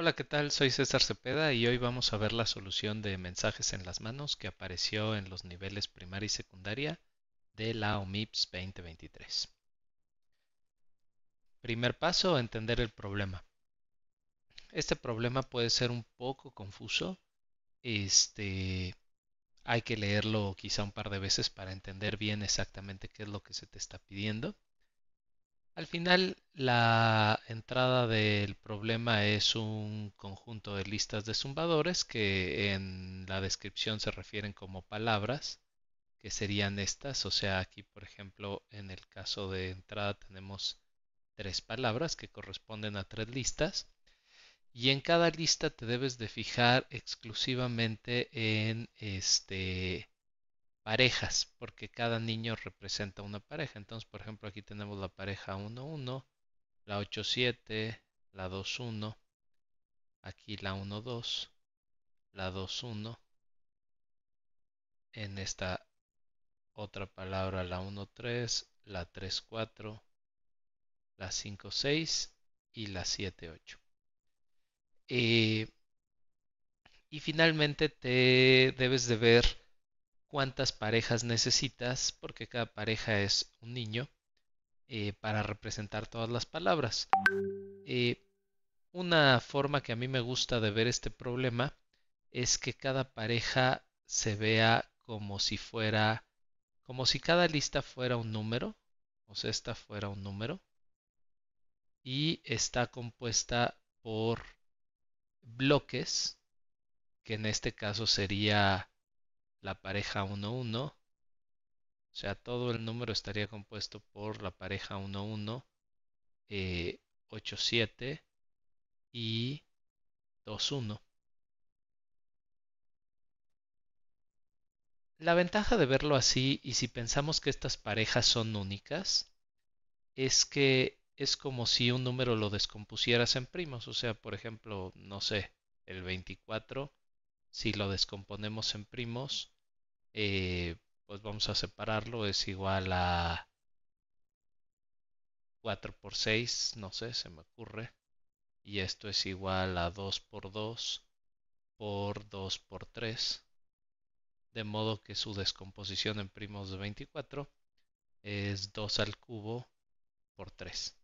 Hola, ¿qué tal? Soy César Cepeda y hoy vamos a ver la solución de mensajes en las manos que apareció en los niveles primaria y secundaria de la OMIPS 2023. Primer paso, entender el problema. Este problema puede ser un poco confuso. Este, hay que leerlo quizá un par de veces para entender bien exactamente qué es lo que se te está pidiendo. Al final, la entrada del problema es un conjunto de listas de zumbadores que en la descripción se refieren como palabras, que serían estas. O sea, aquí, por ejemplo, en el caso de entrada tenemos tres palabras que corresponden a tres listas. Y en cada lista te debes de fijar exclusivamente en este parejas, porque cada niño representa una pareja. Entonces, por ejemplo, aquí tenemos la pareja 1-1, la 8-7, la 2-1, aquí la 1-2, la 2-1, en esta otra palabra la 1-3, la 3-4, la 5-6 y la 7-8. Eh, y finalmente te debes de ver cuántas parejas necesitas, porque cada pareja es un niño, eh, para representar todas las palabras. Eh, una forma que a mí me gusta de ver este problema es que cada pareja se vea como si fuera, como si cada lista fuera un número, o sea, esta fuera un número, y está compuesta por bloques, que en este caso sería la pareja 1 O sea, todo el número estaría compuesto por la pareja 1-1, 8 eh, y 21 La ventaja de verlo así, y si pensamos que estas parejas son únicas, es que es como si un número lo descompusieras en primos. O sea, por ejemplo, no sé, el 24 si lo descomponemos en primos, eh, pues vamos a separarlo, es igual a 4 por 6, no sé, se me ocurre. Y esto es igual a 2 por 2 por 2 por 3. De modo que su descomposición en primos de 24 es 2 al cubo por 3.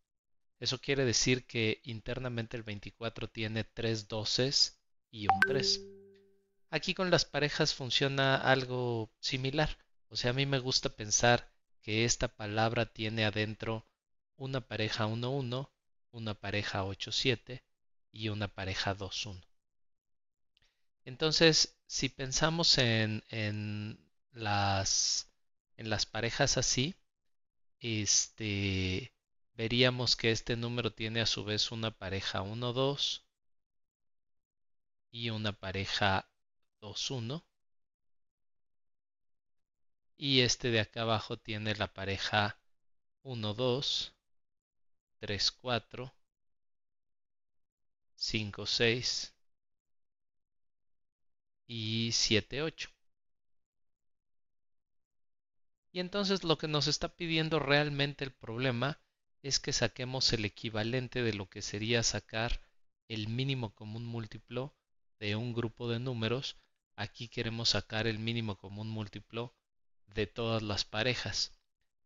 Eso quiere decir que internamente el 24 tiene 3 doces y un 3. Aquí con las parejas funciona algo similar. O sea, a mí me gusta pensar que esta palabra tiene adentro una pareja 1-1, una pareja 8-7 y una pareja 2-1. Entonces, si pensamos en, las, parejas así, este, veríamos que este número tiene a su vez una pareja 1-2 y una pareja 2-1. Y este de acá abajo tiene la pareja 1-2, 3-4, 5-6 y 7-8. Y entonces lo que nos está pidiendo realmente el problema es que saquemos el equivalente de lo que sería sacar el mínimo común múltiplo de un grupo de números Aquí queremos sacar el mínimo común múltiplo de todas las parejas.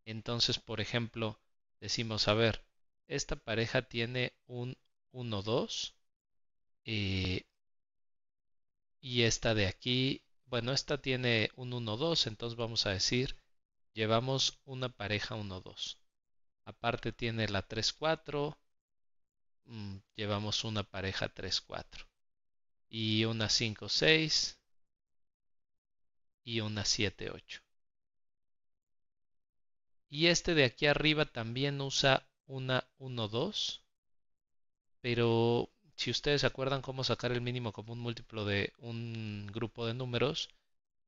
Entonces, por ejemplo, decimos, a ver, esta pareja tiene un 1, 2 eh, y esta de aquí, bueno, esta tiene un 1, 2, entonces vamos a decir, llevamos una pareja 1, 2. Aparte tiene la 3, 4, mm, llevamos una pareja 3, 4 y una 5, 6 y una 7-8. Y este de aquí arriba también usa una 1-2, pero si ustedes se acuerdan cómo sacar el mínimo común múltiplo de un grupo de números,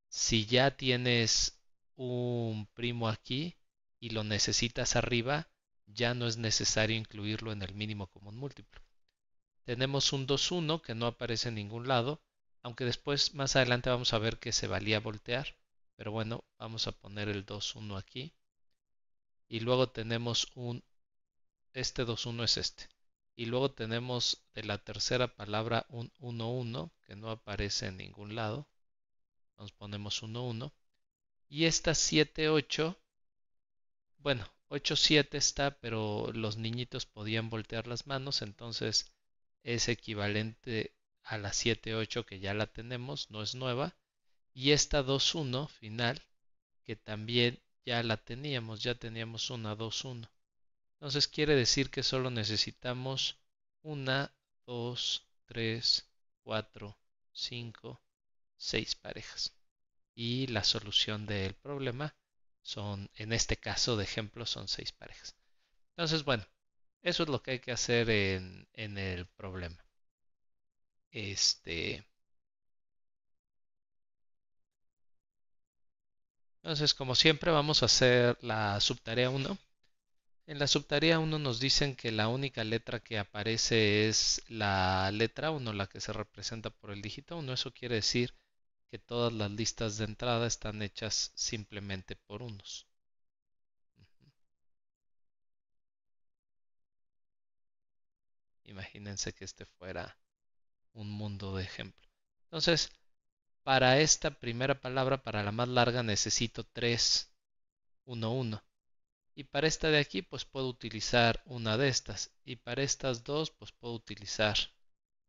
si ya tienes un primo aquí y lo necesitas arriba, ya no es necesario incluirlo en el mínimo común múltiplo. Tenemos un 2-1 que no aparece en ningún lado, aunque después, más adelante, vamos a ver que se valía voltear. Pero bueno, vamos a poner el 2-1 aquí. Y luego tenemos un... Este 2-1 es este. Y luego tenemos de la tercera palabra un 1-1 que no aparece en ningún lado. Entonces ponemos 1-1. Y esta 7-8, bueno, 8-7 está, pero los niñitos podían voltear las manos, entonces es equivalente a la 7-8 que ya la tenemos, no es nueva, y esta 2-1 final que también ya la teníamos, ya teníamos una 2-1. Entonces quiere decir que solo necesitamos una, 2, 3, 4, 5, 6 parejas. Y la solución del problema son, en este caso de ejemplo, son 6 parejas. Entonces, bueno, eso es lo que hay que hacer en el problema. Este. Entonces, como siempre, vamos a hacer la subtarea 1. En la subtarea 1 nos dicen que la única letra que aparece es la letra 1, la que se representa por el dígito 1. Eso quiere decir que todas las listas de entrada están hechas simplemente por unos. Imagínense que este fuera un mundo de ejemplo. Entonces, para esta primera palabra, para la más larga, necesito 3, 1, 1. Y para esta de aquí, pues puedo utilizar una de estas. Y para estas dos, pues puedo utilizar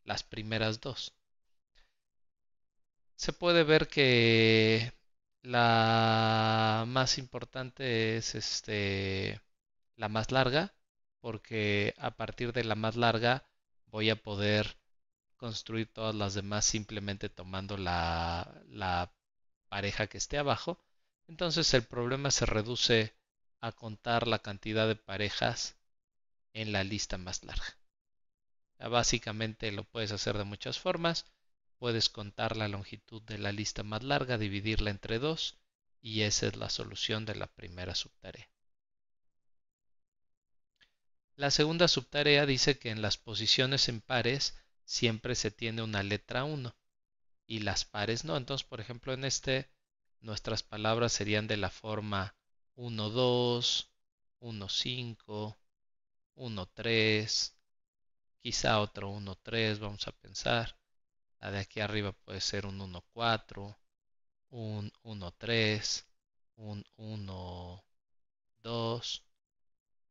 las primeras dos. Se puede ver que la más importante es este, la más larga, porque a partir de la más larga voy a poder construir todas las demás simplemente tomando la, pareja que esté abajo, entonces el problema se reduce a contar la cantidad de parejas en la lista más larga. Básicamente lo puedes hacer de muchas formas. Puedes contar la longitud de la lista más larga, dividirla entre dos y esa es la solución de la primera subtarea. La segunda subtarea dice que en las posiciones en pares siempre se tiene una letra 1 y las pares no. Entonces, por ejemplo, en este nuestras palabras serían de la forma 1, 2, 1, 5, 1, 3, quizá otro 1, 3, vamos a pensar. La de aquí arriba puede ser un 1, 4, un 1, 3, un 1, 2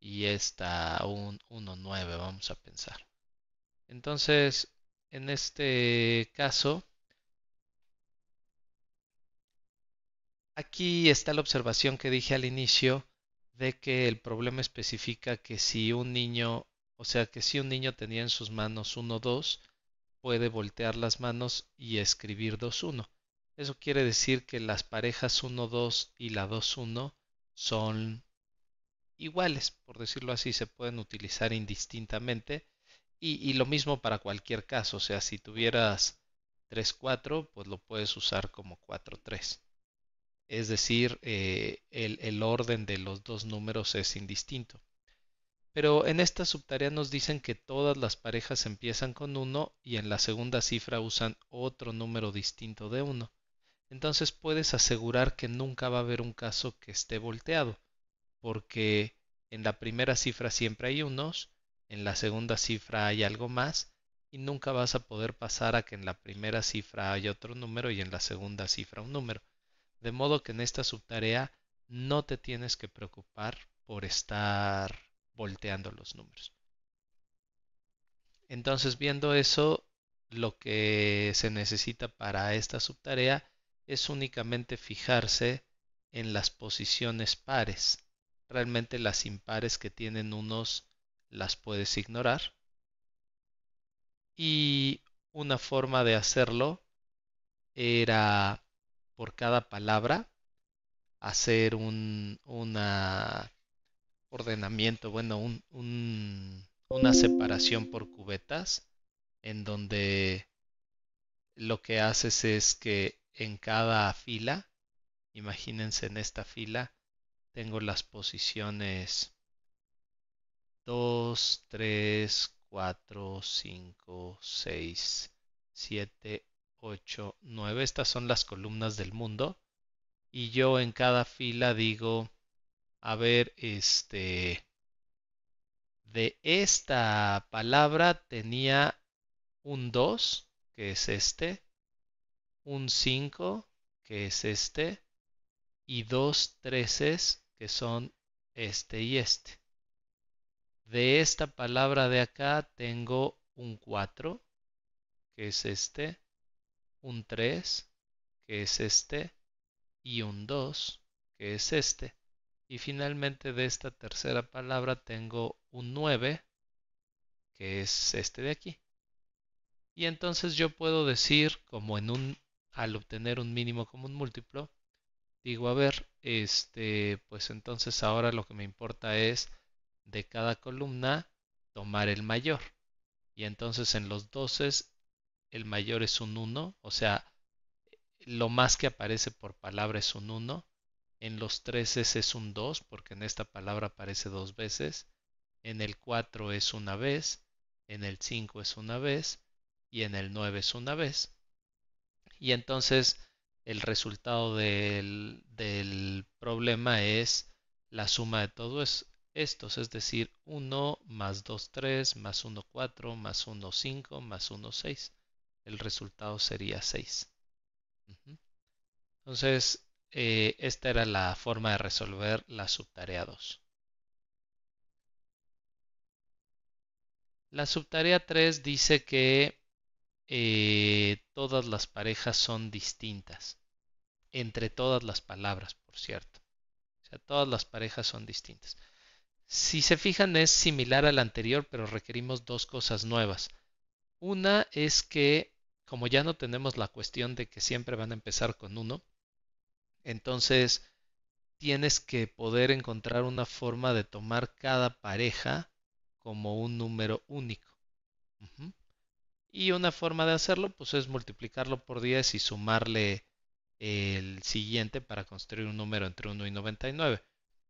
y esta un 1, 9, vamos a pensar. Entonces, en este caso, aquí está la observación que dije al inicio de que el problema especifica que si un niño, o sea, que si un niño tenía en sus manos 1-2, puede voltear las manos y escribir 2-1. Eso quiere decir que las parejas 1-2 y la 2-1 son iguales, por decirlo así, se pueden utilizar indistintamente y, lo mismo para cualquier caso, o sea, si tuvieras 3-4, pues lo puedes usar como 4-3. Es decir, eh, el, el, orden de los dos números es indistinto. Pero en esta subtarea nos dicen que todas las parejas empiezan con 1 y en la segunda cifra usan otro número distinto de 1. Entonces puedes asegurar que nunca va a haber un caso que esté volteado, porque en la primera cifra siempre hay unos en la segunda cifra hay algo más y nunca vas a poder pasar a que en la primera cifra haya otro número y en la segunda cifra un número. De modo que en esta subtarea no te tienes que preocupar por estar volteando los números. Entonces, viendo eso, lo que se necesita para esta subtarea es únicamente fijarse en las posiciones pares, realmente las impares que tienen unos las puedes ignorar. Y una forma de hacerlo era por cada palabra hacer un una ordenamiento, bueno, una separación por cubetas en donde lo que haces es que en cada fila, imagínense en esta fila, tengo las posiciones 2, 3, 4, 5, 6, 7, 8, 9. Estas son las columnas del mundo. Y yo en cada fila digo, a ver, este, de esta palabra tenía un 2, que es este, un 5, que es este, y dos 13, que son este y este. De esta palabra de acá tengo un 4, que es este, un 3, que es este, y un 2, que es este. Y finalmente de esta tercera palabra tengo un 9, que es este de aquí. Y entonces yo puedo decir, como en un, al obtener un mínimo común múltiplo, digo, a ver, este, pues entonces ahora lo que me importa es de cada columna tomar el mayor. Y entonces en los 12 el mayor es un 1, o sea, lo más que aparece por palabra es un 1. En los 13 es un 2, porque en esta palabra aparece dos veces. En el 4 es una vez. En el 5 es una vez. Y en el 9 es una vez. Y entonces el resultado del, problema es la suma de todo, es, estos, es decir, 1 más 2, 3 más 1, 4 más 1, 5 más 1, 6. El resultado sería 6. Entonces, eh, esta era la forma de resolver la subtarea 2. La subtarea 3 dice que eh, todas las parejas son distintas, entre todas las palabras, por cierto. O sea, todas las parejas son distintas. Si se fijan es similar al anterior, pero requerimos dos cosas nuevas. Una es que como ya no tenemos la cuestión de que siempre van a empezar con uno, entonces tienes que poder encontrar una forma de tomar cada pareja como un número único. Y una forma de hacerlo pues es multiplicarlo por 10 y sumarle el siguiente para construir un número entre 1 y 99.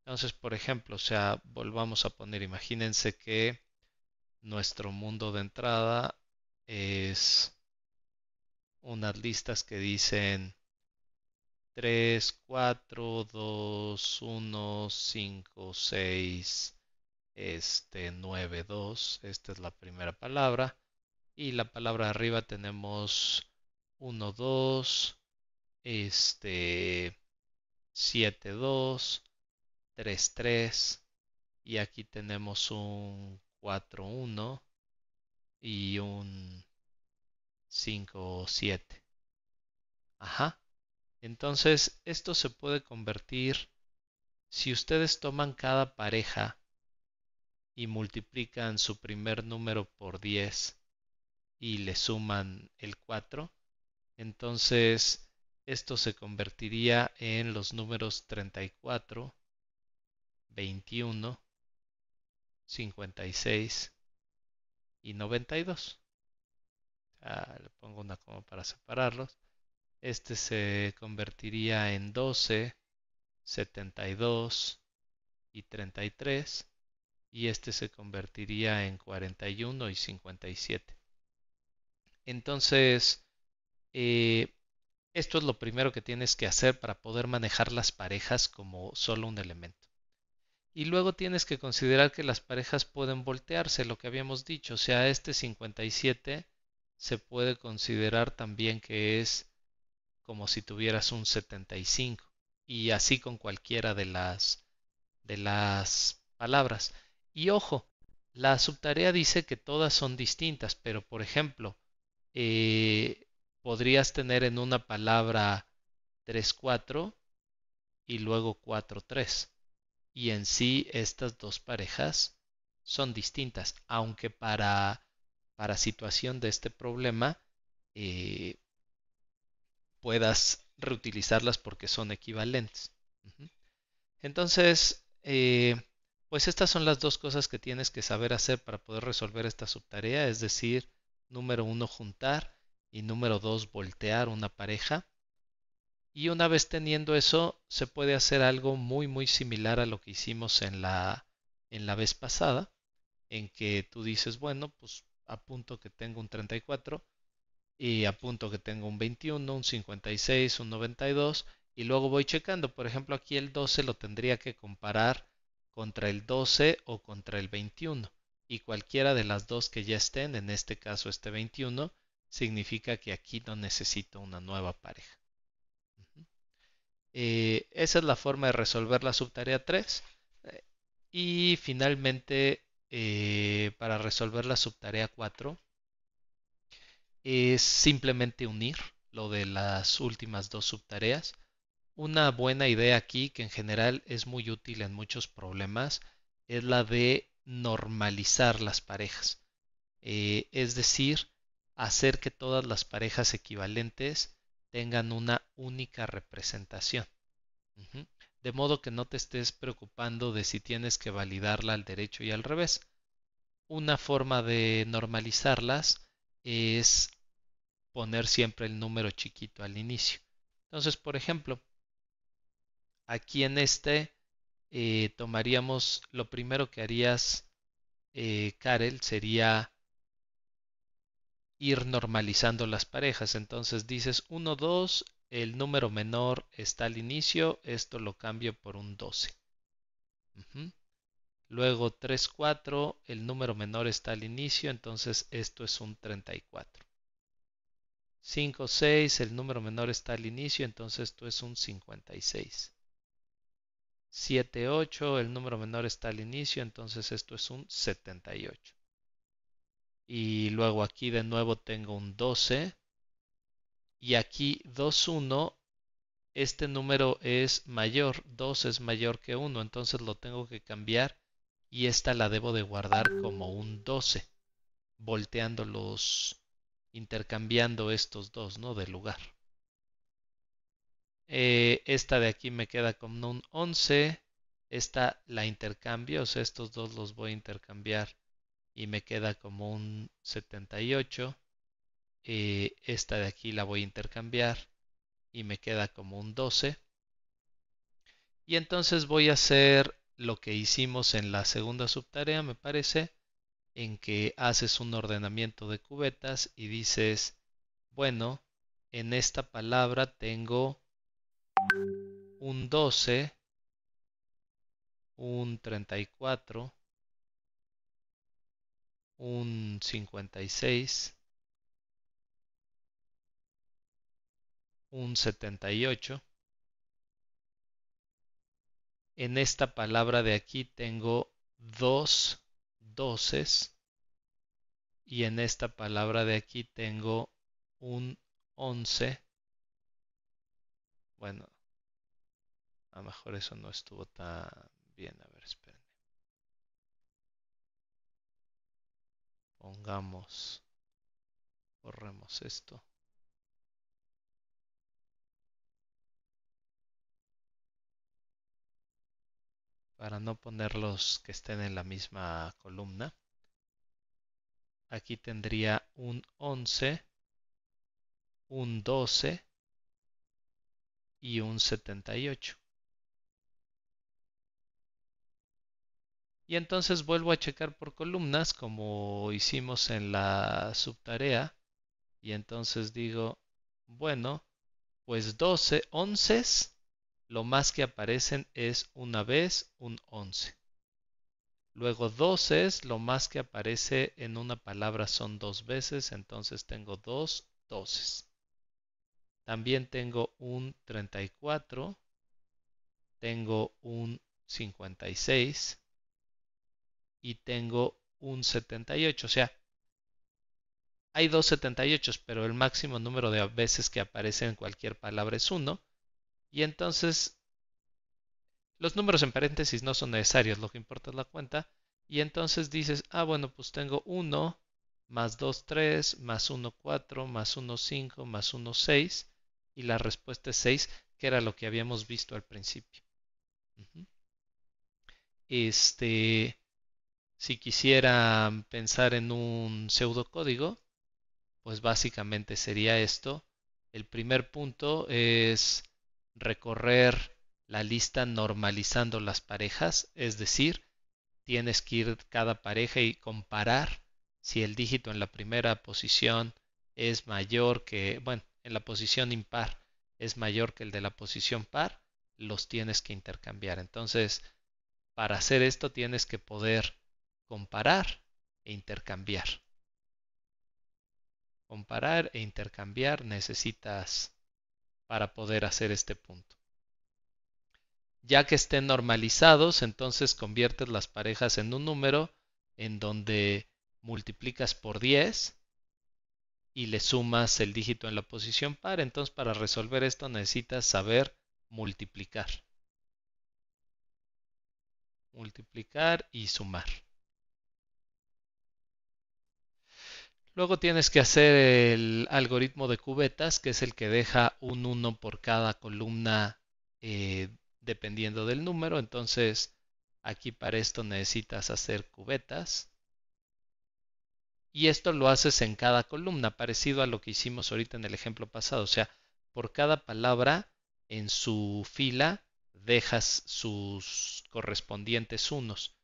Entonces, por ejemplo, o sea, volvamos a poner, imagínense que nuestro mundo de entrada es unas listas que dicen 3, 4, 2, 1, 5, 6, este, 9, 2. Esta es la primera palabra. Y la palabra arriba tenemos 1, 2, este, 7, 2, 3, 3. Y aquí tenemos un 4, 1 y un 5, 7. Ajá. Entonces, esto se puede convertir, si ustedes toman cada pareja y multiplican su primer número por 10 y le suman el 4, entonces esto se convertiría en los números 34, 21, 56 y 92. le pongo una coma para separarlos. Este se convertiría en 12, 72 y 33. Y este se convertiría en 41 y 57. Entonces, eh, esto es lo primero que tienes que hacer para poder manejar las parejas como solo un elemento. Y luego tienes que considerar que las parejas pueden voltearse, lo que habíamos dicho. O sea, este 57 se puede considerar también que es como si tuvieras un 75. Y así con cualquiera de las, de las palabras. Y ojo, la subtarea dice que todas son distintas, pero por ejemplo, eh, podrías tener en una palabra 3-4 y luego 4-3 y en sí estas dos parejas son distintas, aunque para, situación de este problema eh, puedas reutilizarlas porque son equivalentes. Entonces, eh, pues estas son las dos cosas que tienes que saber hacer para poder resolver esta subtarea, es decir, número uno, juntar y número dos, voltear una pareja. Y una vez teniendo eso, se puede hacer algo muy, muy similar a lo que hicimos en la, en la vez pasada, en que tú dices, bueno, pues apunto que tengo un 34 y apunto que tengo un 21, un 56, un 92 y luego voy checando. Por ejemplo, aquí el 12 lo tendría que comparar contra el 12 o contra el 21 y cualquiera de las dos que ya estén, en este caso este 21, significa que aquí no necesito una nueva pareja. Eh, esa es la forma de resolver la subtarea 3. Eh, y finalmente, eh, para resolver la subtarea 4, es simplemente unir lo de las últimas dos subtareas. Una buena idea aquí, que en general es muy útil en muchos problemas, es la de normalizar las parejas. es decir, hacer que todas las parejas equivalentes tengan una única representación. De modo que no te estés preocupando de si tienes que validarla al derecho y al revés. Una forma de normalizarlas es poner siempre el número chiquito al inicio. Entonces, por ejemplo, aquí en este eh, tomaríamos, lo primero que harías, eh, Karel, sería ir normalizando las parejas. Entonces dices 1, 2, el número menor está al inicio, esto lo cambio por un 12. Luego 3, 4, el número menor está al inicio, entonces esto es un 34. 5, 6, el número menor está al inicio, entonces esto es un 56. 7, 8, el número menor está al inicio, entonces esto es un 78. Y luego aquí de nuevo tengo un 12, y aquí 2, 1, este número es mayor, 2 es mayor que 1, entonces lo tengo que cambiar y esta la debo de guardar como un 12, volteando los, intercambiando estos dos, ¿no? De lugar. Eh, esta de aquí me queda como un 11, esta la intercambio, o sea, estos dos los voy a intercambiar y me queda como un 78. Eh, esta de aquí la voy a intercambiar y me queda como un 12. Y entonces voy a hacer lo que hicimos en la segunda subtarea, me parece, en que haces un ordenamiento de cubetas y dices, bueno, en esta palabra tengo un 12, un 34, un 56, un 78. En esta palabra de aquí tengo dos doces y en esta palabra de aquí tengo un 11. Bueno, a lo mejor eso no estuvo tan bien. A ver, espérenme, Pongamos, corremos esto. para no ponerlos que estén en la misma columna. Aquí tendría un 11, un 12 y un 78. Y entonces vuelvo a checar por columnas como hicimos en la subtarea. Y entonces digo, bueno, pues 12, 11 lo más que aparecen es una vez un 11. Luego 12, es lo más que aparece en una palabra son dos veces, entonces tengo dos 12. También tengo un 34, tengo un 56 y tengo un 78. O sea, hay dos 78, pero el máximo número de veces que aparece en cualquier palabra es uno. Y entonces, los números en paréntesis no son necesarios, lo que importa es la cuenta. Y entonces dices, ah, bueno, pues tengo 1 más 2, 3, más 1, 4, más 1, 5, más 1, 6. Y la respuesta es 6, que era lo que habíamos visto al principio. Este, si quisiera pensar en un pseudocódigo, pues básicamente sería esto. El primer punto es recorrer la lista normalizando las parejas, es decir, tienes que ir cada pareja y comparar si el dígito en la primera posición es mayor que, bueno, en la posición impar es mayor que el de la posición par, los tienes que intercambiar. Entonces, para hacer esto tienes que poder comparar e intercambiar. Comparar e intercambiar necesitas para poder hacer este punto. Ya que estén normalizados, entonces conviertes las parejas en un número en donde multiplicas por 10 y le sumas el dígito en la posición par. Entonces, para resolver esto necesitas saber multiplicar. Multiplicar y sumar. Luego tienes que hacer el algoritmo de cubetas, que es el que deja un 1 por cada columna eh, dependiendo del número. Entonces, aquí para esto necesitas hacer cubetas. Y esto lo haces en cada columna, parecido a lo que hicimos ahorita en el ejemplo pasado. O sea, por cada palabra en su fila dejas sus correspondientes unos.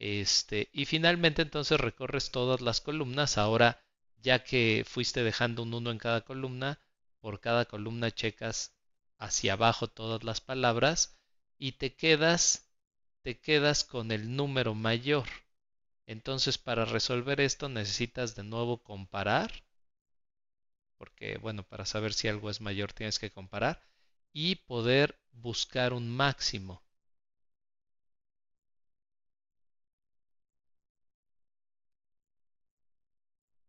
Este, y finalmente entonces recorres todas las columnas. Ahora, ya que fuiste dejando un 1 en cada columna, por cada columna checas hacia abajo todas las palabras y te quedas te quedas con el número mayor. Entonces, para resolver esto necesitas de nuevo comparar, porque bueno, para saber si algo es mayor tienes que comparar y poder buscar un máximo.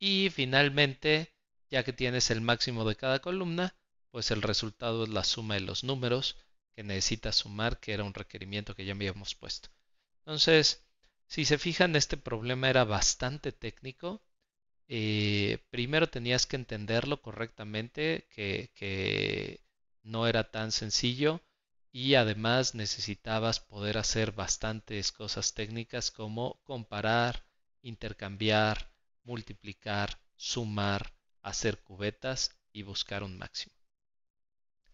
Y finalmente, ya que tienes el máximo de cada columna, pues el resultado es la suma de los números que necesitas sumar, que era un requerimiento que ya habíamos puesto. Entonces, si se fijan, este problema era bastante técnico. Eh, primero tenías que entenderlo correctamente, que, que no era tan sencillo y además necesitabas poder hacer bastantes cosas técnicas como comparar, intercambiar, multiplicar, sumar, hacer cubetas y buscar un máximo.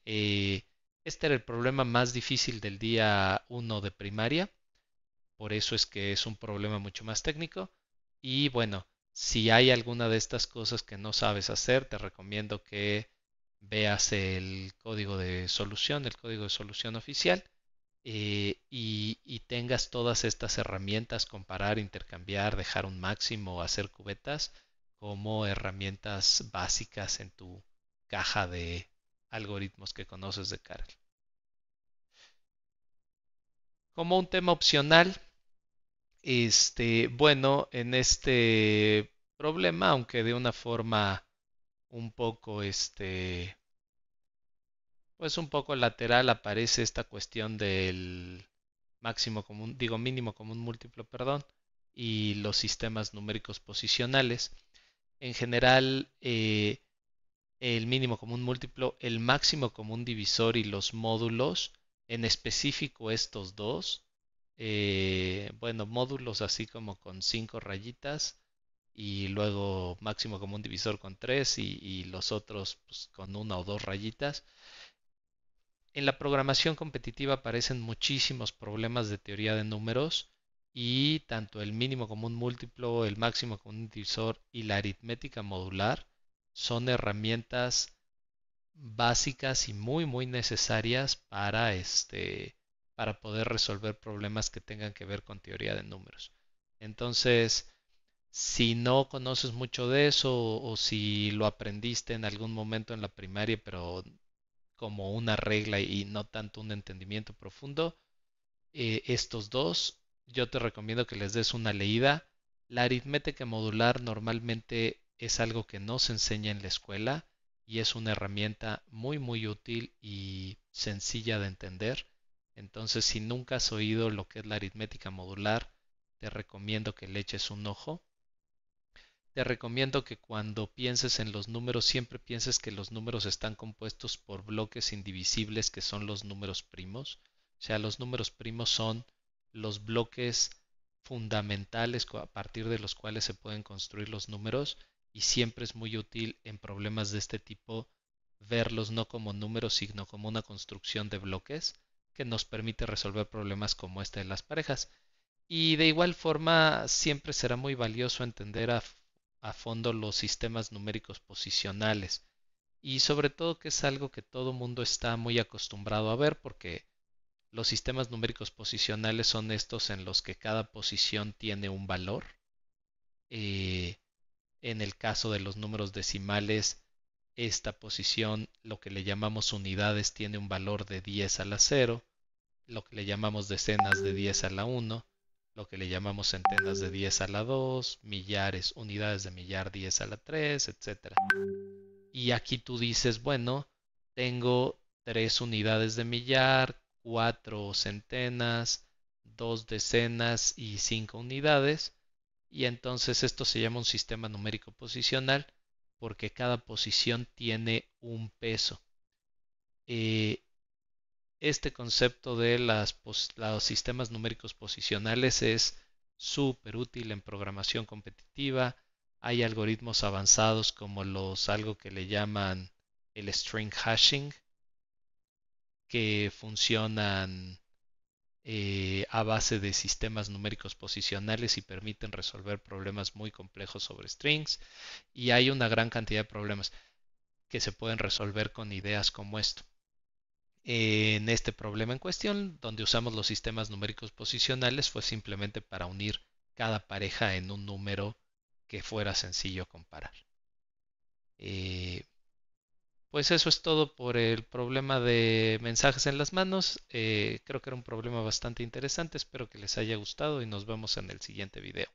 Eh, este era el problema más difícil del día 1 de primaria, por eso es que es un problema mucho más técnico. Y bueno, si hay alguna de estas cosas que no sabes hacer, te recomiendo que veas el código de solución, el código de solución oficial eh, y, tengas todas estas herramientas, comparar, intercambiar, dejar un máximo, hacer cubetas como herramientas básicas en tu caja de algoritmos que conoces de Karel. Como un tema opcional, este, bueno, en este problema, aunque de una forma un poco este, pues un poco lateral aparece esta cuestión del máximo común, digo mínimo común múltiplo, perdón, y los sistemas numéricos posicionales. En general, eh, el mínimo común múltiplo, el máximo común divisor y los módulos, en específico estos dos, eh, bueno, módulos así como con cinco rayitas y luego máximo común divisor con tres y, los otros pues, con una o dos rayitas. En la programación competitiva aparecen muchísimos problemas de teoría de números y tanto el mínimo común múltiplo, el máximo común divisor y la aritmética modular son herramientas básicas y muy muy necesarias para este para poder resolver problemas que tengan que ver con teoría de números. Entonces, si no conoces mucho de eso o si lo aprendiste en algún momento en la primaria pero como una regla y no tanto un entendimiento profundo, eh, estos dos yo te recomiendo que les des una leída. La aritmética modular normalmente es algo que no se enseña en la escuela y es una herramienta muy muy útil y sencilla de entender. Entonces, si nunca has oído lo que es la aritmética modular, te recomiendo que le eches un ojo. Te recomiendo que cuando pienses en los números siempre pienses que los números están compuestos por bloques indivisibles que son los números primos. O sea, los números primos son los bloques fundamentales a partir de los cuales se pueden construir los números y siempre es muy útil en problemas de este tipo verlos no como números sino como una construcción de bloques que nos permite resolver problemas como este de las parejas. Y de igual forma siempre será muy valioso entender a a fondo los sistemas numéricos posicionales y sobre todo que es algo que todo mundo está muy acostumbrado a ver porque los sistemas numéricos posicionales son estos en los que cada posición tiene un valor. Eh, en el caso de los números decimales, esta posición, lo que le llamamos unidades, tiene un valor de 10 a la 0, lo que le llamamos decenas de 10 a la 1, lo que le llamamos centenas de 10 a la 2, millares, unidades de millar 10 a la 3, etc. Y aquí tú dices, bueno, tengo 3 unidades de millar, 4 centenas, 2 decenas y 5 unidades. Y entonces esto se llama un sistema numérico posicional porque cada posición tiene un peso. Eh, este concepto de los sistemas numéricos posicionales es súper útil en programación competitiva. Hay algoritmos avanzados como los, algo que le llaman el string hashing, que funcionan eh, a base de sistemas numéricos posicionales y permiten resolver problemas muy complejos sobre strings. Y hay una gran cantidad de problemas que se pueden resolver con ideas como esto en este problema en cuestión, donde usamos los sistemas numéricos posicionales, fue simplemente para unir cada pareja en un número que fuera sencillo comparar. Eh, pues eso es todo por el problema de mensajes en las manos. Eh, creo que era un problema bastante interesante. Espero que les haya gustado y nos vemos en el siguiente video.